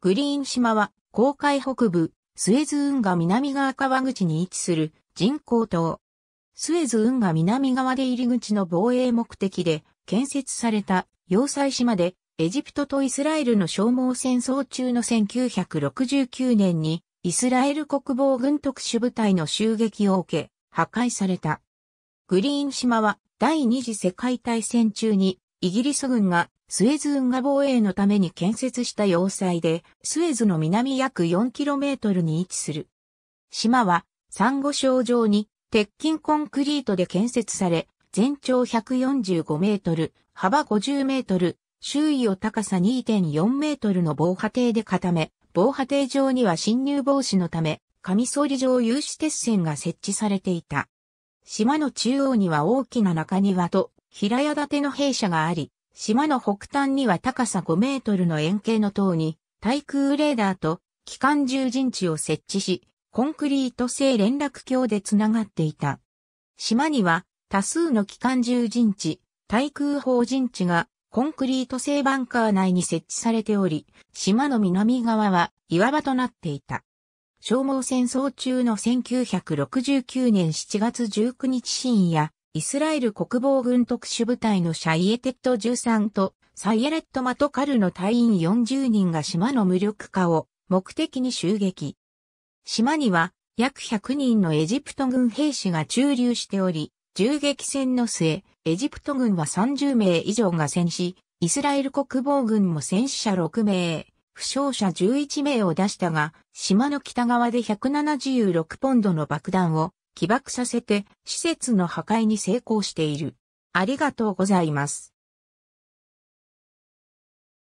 グリーン島は、航海北部、スエズ運河南側川口に位置する人工島。スエズ運河南側で入り口の防衛目的で建設された要塞島で、エジプトとイスラエルの消耗戦争中の1969年に、イスラエル国防軍特殊部隊の襲撃を受け、破壊された。グリーン島は第二次世界大戦中にイギリス軍がスエズ運河防衛のために建設した要塞で、スエズの南約 4km に位置する。島は、珊瑚礁上に、鉄筋コンクリートで建設され、全長145メートル、幅50メートル、周囲を高さ2.4メートルの防波堤で固め、防波堤上には侵入防止のため、カミソリ状有刺鉄線が設置されていた。島の中央には大きな中庭と平屋建ての兵舎があり、島の北端には高さ5メートルの円形の塔に、対空レーダーと機関銃陣地を設置し、コンクリート製連絡橋でつながっていた。島には多数の機関銃陣地、対空砲陣地がコンクリート製バンカー内に設置されており、島の南側は岩場となっていた。消耗戦争中の1969年7月19日深夜、イスラエル国防軍特殊部隊のシャイエテット13とサイエレット・マトカルの隊員40人が島の無力化を目的に襲撃。島には約100人のエジプト軍兵士が駐留しており、銃撃戦の末、エジプト軍は30名以上が戦死、イスラエル国防軍も戦死者6名、負傷者11名を出したが、島の北側で176ポンドの爆弾を起爆させて施設の破壊に成功している。ありがとうございます。